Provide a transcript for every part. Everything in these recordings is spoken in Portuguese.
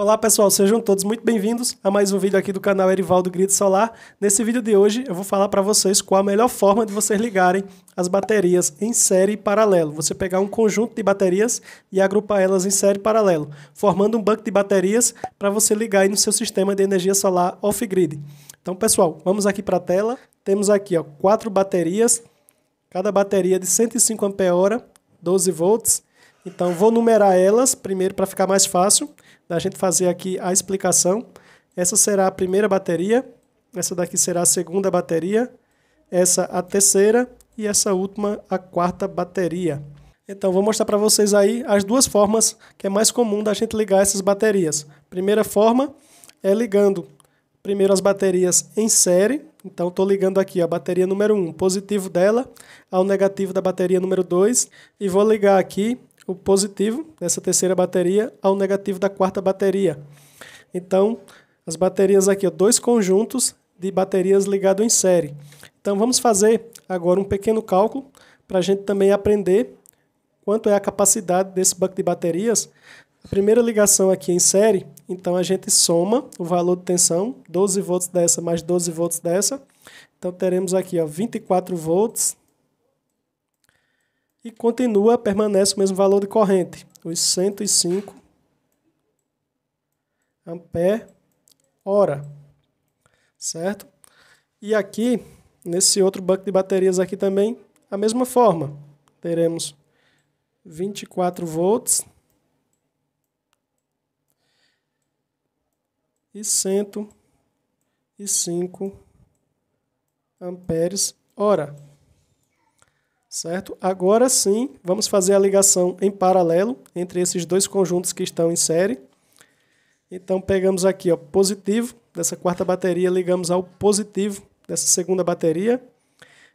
Olá pessoal, sejam todos muito bem-vindos a mais um vídeo aqui do canal Erivaldo Grid Solar. Nesse vídeo de hoje eu vou falar para vocês qual a melhor forma de vocês ligarem as baterias em série e paralelo. Você pegar um conjunto de baterias e agrupar elas em série e paralelo, formando um banco de baterias para você ligar aí no seu sistema de energia solar off-grid. Então pessoal, vamos aqui para a tela. Temos aqui ó, quatro baterias, cada bateria de 105 Ah, 12 volts. Então vou numerar elas primeiro para ficar mais fácil da gente fazer aqui a explicação. Essa será a primeira bateria, essa daqui será a segunda bateria, essa a terceira e essa última a quarta bateria. Então, vou mostrar para vocês aí as duas formas que é mais comum da gente ligar essas baterias. Primeira forma é ligando primeiro as baterias em série. Então, estou ligando aqui a bateria número 1, positivo dela, ao negativo da bateria número 2. E vou ligar aqui o positivo dessa terceira bateria ao negativo da quarta bateria. Então, as baterias aqui, ó, dois conjuntos de baterias ligados em série. Então, vamos fazer agora um pequeno cálculo para a gente também aprender quanto é a capacidade desse banco de baterias. A primeira ligação aqui em série, então a gente soma o valor de tensão, 12 volts dessa mais 12 volts dessa. Então, teremos aqui ó, 24 volts e continua, permanece o mesmo valor de corrente, os 105 ampere hora, certo? E aqui, nesse outro banco de baterias aqui também, a mesma forma, teremos 24 volts e 105 amperes hora. Certo? Agora sim, vamos fazer a ligação em paralelo entre esses dois conjuntos que estão em série. Então pegamos aqui o positivo dessa quarta bateria, ligamos ao positivo dessa segunda bateria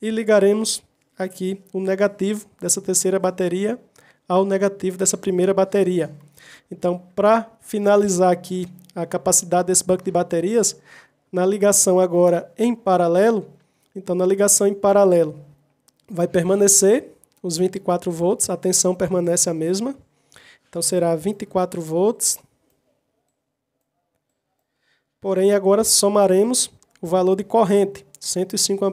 e ligaremos aqui o negativo dessa terceira bateria ao negativo dessa primeira bateria. Então, para finalizar aqui a capacidade desse banco de baterias, na ligação agora em paralelo, então na ligação em paralelo, vai permanecer os 24 volts, a tensão permanece a mesma. Então será 24 volts. Porém, agora somaremos o valor de corrente, 105 Ah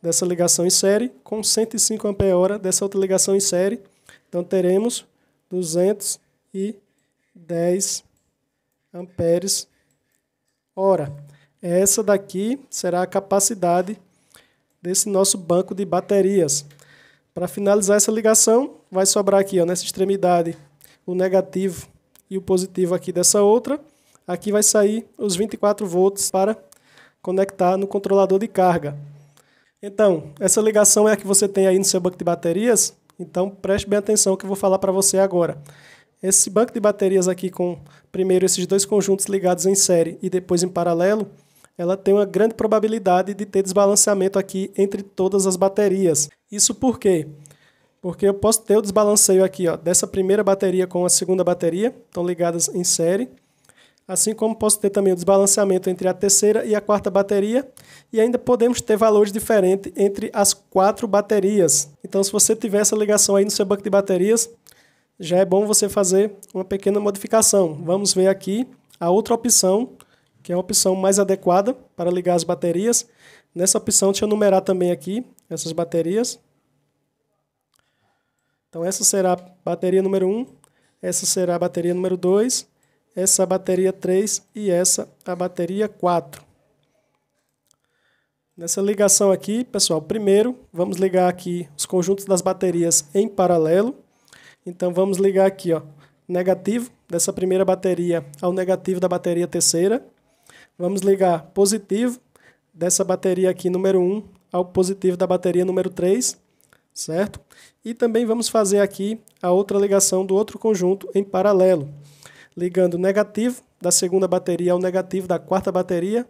dessa ligação em série, com 105 Ah dessa outra ligação em série. Então teremos 210 amperes hora. Essa daqui será a capacidade desse nosso banco de baterias. Para finalizar essa ligação, vai sobrar aqui ó, nessa extremidade o negativo e o positivo aqui dessa outra. Aqui vai sair os 24 volts para conectar no controlador de carga. Então, essa ligação é a que você tem aí no seu banco de baterias. Então, preste bem atenção que eu vou falar para você agora. Esse banco de baterias aqui com primeiro esses dois conjuntos ligados em série e depois em paralelo, ela tem uma grande probabilidade de ter desbalanceamento aqui entre todas as baterias. Isso por quê? Porque eu posso ter o desbalanceio aqui ó, dessa primeira bateria com a segunda bateria, estão ligadas em série. Assim como posso ter também o desbalanceamento entre a terceira e a quarta bateria, e ainda podemos ter valores diferentes entre as quatro baterias. Então, se você tiver essa ligação aí no seu banco de baterias, já é bom você fazer uma pequena modificação. Vamos ver aqui a outra opção que é a opção mais adequada para ligar as baterias. Nessa opção, deixa eu numerar também aqui essas baterias. Então, essa será a bateria número 1, essa será a bateria número 2, essa a bateria 3 e essa a bateria 4. Nessa ligação aqui, pessoal, primeiro vamos ligar aqui os conjuntos das baterias em paralelo. Então, vamos ligar aqui, ó, negativo dessa primeira bateria ao negativo da bateria terceira. Vamos ligar positivo dessa bateria aqui número 1 ao positivo da bateria número 3, certo? E também vamos fazer aqui a outra ligação do outro conjunto em paralelo, ligando negativo da segunda bateria ao negativo da quarta bateria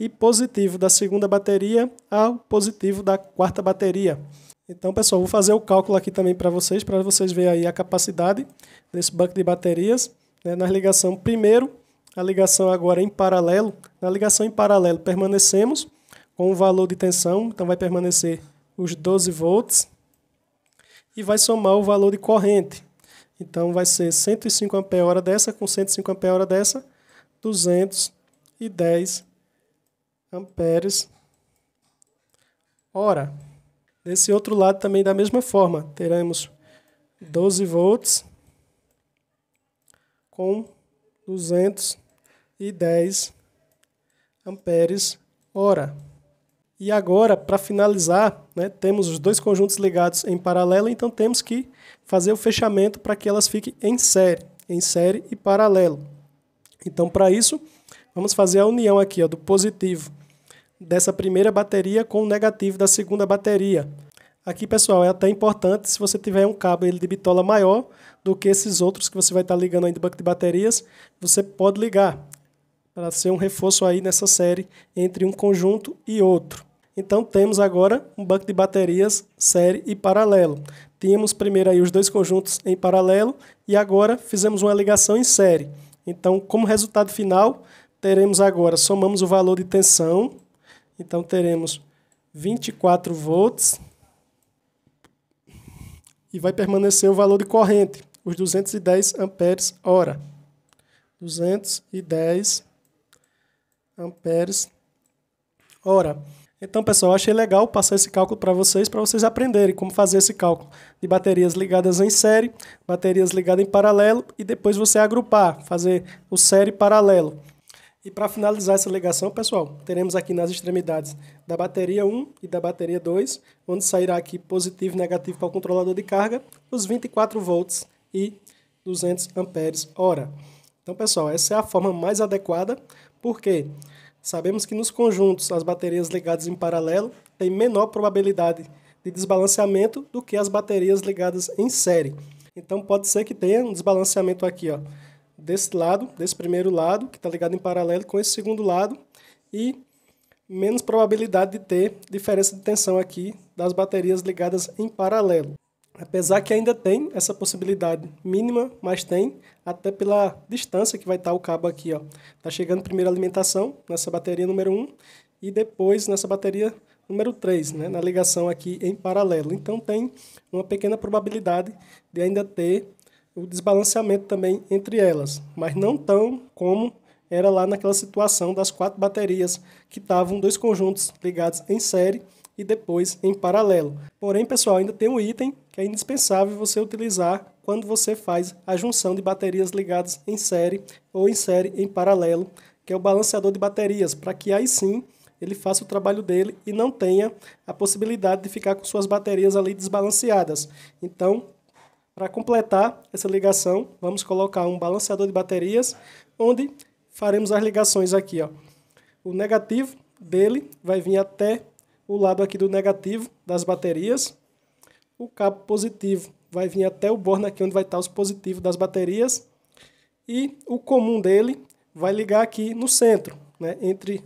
e positivo da segunda bateria ao positivo da quarta bateria. Então, pessoal, vou fazer o cálculo aqui também para vocês, para vocês verem aí a capacidade desse banco de baterias né, na ligação primeiro a ligação agora em paralelo. Na ligação em paralelo, permanecemos com o valor de tensão, então vai permanecer os 12 volts e vai somar o valor de corrente. Então vai ser 105 ampere-hora dessa com 105 ampere-hora dessa, 210 amperes hora. Desse outro lado também da mesma forma, teremos 12 volts com 200 e 10 amperes hora. E agora, para finalizar, né, temos os dois conjuntos ligados em paralelo, então temos que fazer o fechamento para que elas fiquem em série, em série e paralelo. Então, para isso, vamos fazer a união aqui ó, do positivo dessa primeira bateria com o negativo da segunda bateria. Aqui, pessoal, é até importante se você tiver um cabo ele de bitola maior do que esses outros que você vai estar tá ligando aí do banco de baterias, você pode ligar para ser um reforço aí nessa série entre um conjunto e outro. Então temos agora um banco de baterias série e paralelo. Tínhamos primeiro aí os dois conjuntos em paralelo e agora fizemos uma ligação em série. Então, como resultado final, teremos agora, somamos o valor de tensão, então teremos 24 volts e vai permanecer o valor de corrente, os 210 amperes hora. 210 amperes amperes hora. Então, pessoal, achei legal passar esse cálculo para vocês, para vocês aprenderem como fazer esse cálculo de baterias ligadas em série, baterias ligadas em paralelo e depois você agrupar, fazer o série paralelo. E para finalizar essa ligação, pessoal, teremos aqui nas extremidades da bateria 1 e da bateria 2, onde sairá aqui positivo e negativo para o controlador de carga, os 24 volts e 200 amperes hora. Então, pessoal, essa é a forma mais adequada por quê? Sabemos que nos conjuntos as baterias ligadas em paralelo têm menor probabilidade de desbalanceamento do que as baterias ligadas em série. Então pode ser que tenha um desbalanceamento aqui, ó, desse lado, desse primeiro lado, que está ligado em paralelo com esse segundo lado, e menos probabilidade de ter diferença de tensão aqui das baterias ligadas em paralelo. Apesar que ainda tem essa possibilidade mínima, mas tem, até pela distância que vai estar o cabo aqui. Está chegando primeiro a alimentação nessa bateria número 1 e depois nessa bateria número 3, né, na ligação aqui em paralelo. Então tem uma pequena probabilidade de ainda ter o desbalanceamento também entre elas, mas não tão como era lá naquela situação das quatro baterias que estavam dois conjuntos ligados em série e depois em paralelo. Porém, pessoal, ainda tem um item que é indispensável você utilizar quando você faz a junção de baterias ligadas em série ou em série em paralelo, que é o balanceador de baterias, para que aí sim ele faça o trabalho dele e não tenha a possibilidade de ficar com suas baterias ali desbalanceadas. Então, para completar essa ligação, vamos colocar um balanceador de baterias, onde faremos as ligações aqui. Ó. O negativo dele vai vir até o lado aqui do negativo das baterias, o cabo positivo vai vir até o borne aqui onde vai estar os positivos das baterias e o comum dele vai ligar aqui no centro, né, entre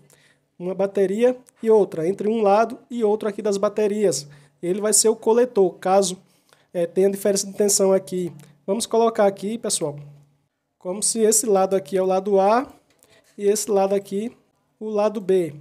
uma bateria e outra, entre um lado e outro aqui das baterias. Ele vai ser o coletor, caso é, tenha diferença de tensão aqui. Vamos colocar aqui, pessoal, como se esse lado aqui é o lado A e esse lado aqui o lado B.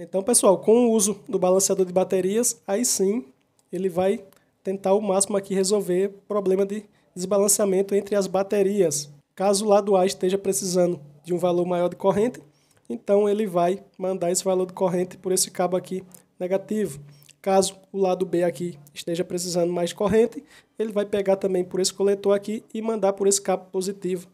Então, pessoal, com o uso do balanceador de baterias, aí sim ele vai tentar o máximo aqui resolver problema de desbalanceamento entre as baterias. Caso o lado A esteja precisando de um valor maior de corrente, então ele vai mandar esse valor de corrente por esse cabo aqui negativo. Caso o lado B aqui esteja precisando mais de corrente, ele vai pegar também por esse coletor aqui e mandar por esse cabo positivo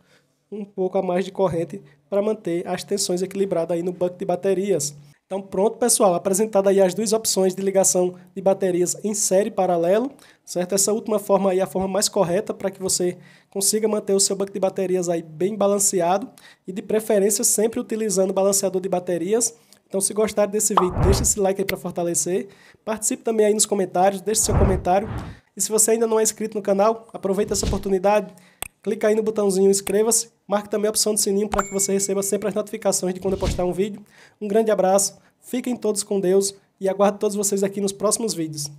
um pouco a mais de corrente para manter as tensões equilibradas aí no banco de baterias. Então pronto, pessoal, apresentado aí as duas opções de ligação de baterias em série paralelo, certo? Essa última forma aí é a forma mais correta para que você consiga manter o seu banco de baterias aí bem balanceado e de preferência sempre utilizando o balanceador de baterias. Então se gostar desse vídeo, deixe esse like aí para fortalecer, participe também aí nos comentários, deixe seu comentário e se você ainda não é inscrito no canal, aproveite essa oportunidade Clica aí no botãozinho inscreva-se, marque também a opção do sininho para que você receba sempre as notificações de quando eu postar um vídeo. Um grande abraço, fiquem todos com Deus e aguardo todos vocês aqui nos próximos vídeos.